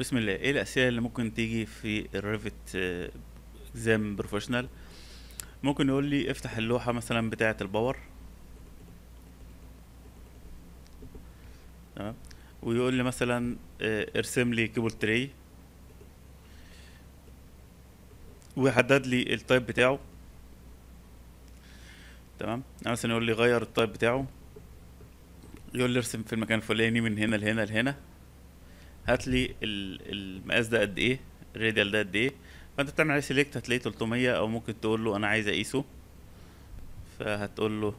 بسم الله ايه الاسئله اللي ممكن تيجي في الريفت اكزام بروفيشنال ممكن يقول لي افتح اللوحه مثلا بتاعه الباور تمام ويقول لي مثلا آه، ارسم لي كيبل تري ويحدد لي التايب بتاعه تمام يعني مثلا يقول لي غير التايب بتاعه يقول لي ارسم في المكان الفلاني من هنا لهنا لهنا هات لي المقاس ده قد ايه الراديال ده قد ايه فانت بتعمل عليه سيليكت هتلاقيه 300 او ممكن تقول له انا عايز اقيسه فهتقول له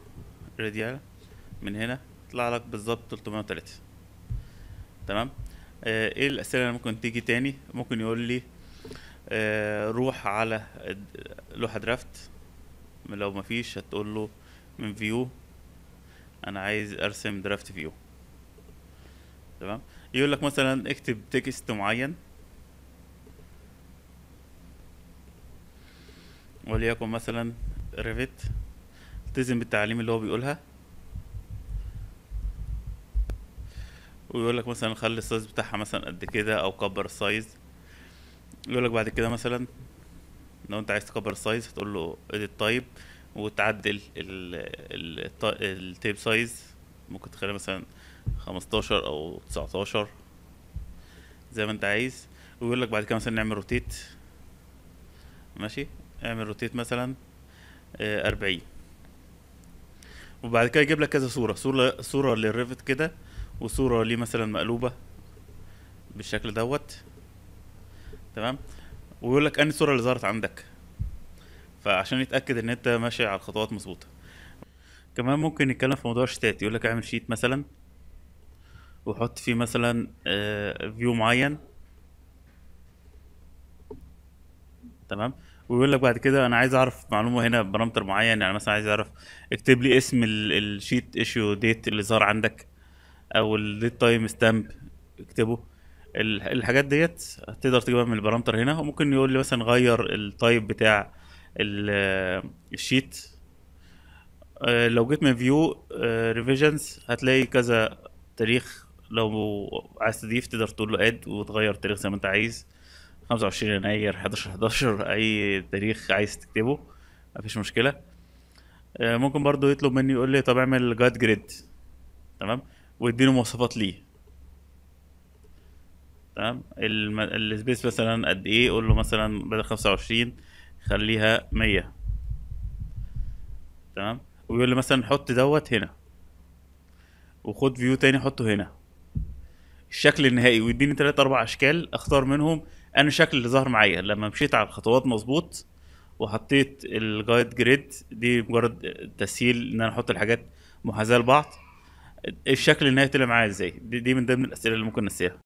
راديال من هنا يطلع لك بالظبط 303 تمام آه ايه الاسئله اللي ممكن تيجي تاني ممكن يقول لي آه روح على لوحه درافت لو مفيش هتقول له من فيو انا عايز ارسم درافت فيو تمام يقول لك مثلا اكتب تكست معين وليكن مثلا ريفيت التزم بالتعليم اللي هو بيقولها ويقول لك مثلا خلي السايز بتاعها مثلا قد كده او كبر السايز يقول لك بعد كده مثلا لو انت عايز تكبر السايز هتقول له edit type وتعدل التيب سايز ممكن تخليها مثلا 15 او 19 زي ما انت عايز ويقول لك بعد كده مثلا نعمل روتيت ماشي اعمل روتيت مثلا آه، أربعين وبعد كده يجيب لك كذا صورة صورة صورة للريفت كده وصورة ليه مثلا مقلوبة بالشكل دوت تمام ويقول لك أنهي الصورة اللي ظهرت عندك فعشان يتأكد إن أنت ماشي على الخطوات مظبوطة كمان ممكن نتكلم في موضوع الشتات يقول لك اعمل شيت مثلا وحط فيه مثلا فيو آه، معين تمام ويقول لك بعد كده انا عايز اعرف معلومه هنا بارامتر معين يعني مثلا عايز اعرف اكتب لي اسم الشيت ايشيو ديت اللي ظهر عندك او الديت تايم ستامب اكتبه الحاجات ديت تقدر تجيبها من البارامتر هنا وممكن يقول لي مثلا غير التايب بتاع الشيت آه، آه، لو جيت من فيو ريفيجنز هتلاقي كذا تاريخ لو عايز تضيف تقدر تقول له اد وتغير التاريخ زي ما انت عايز 25 يناير 11 11 اي تاريخ عايز تكتبه مفيش مشكله آه، ممكن برضو يطلب مني يقول لي طب اعمل جاد جريد تمام ويديني مواصفات ليه تمام السبيس مثلا قد ايه قول له مثلا بدل 25 خليها 100 تمام ويقول لي مثلا حط دوت هنا وخد فيو تاني حطه هنا الشكل النهائي ويديني ثلاث اربع اشكال اختار منهم انا الشكل اللي ظهر معايا لما مشيت على الخطوات مظبوط وحطيت الجايد جريد دي مجرد تسهيل ان انا احط الحاجات محاذاه لبعض الشكل النهائي طلع معايا ازاي دي, دي من ضمن الاسئله اللي ممكن نسيها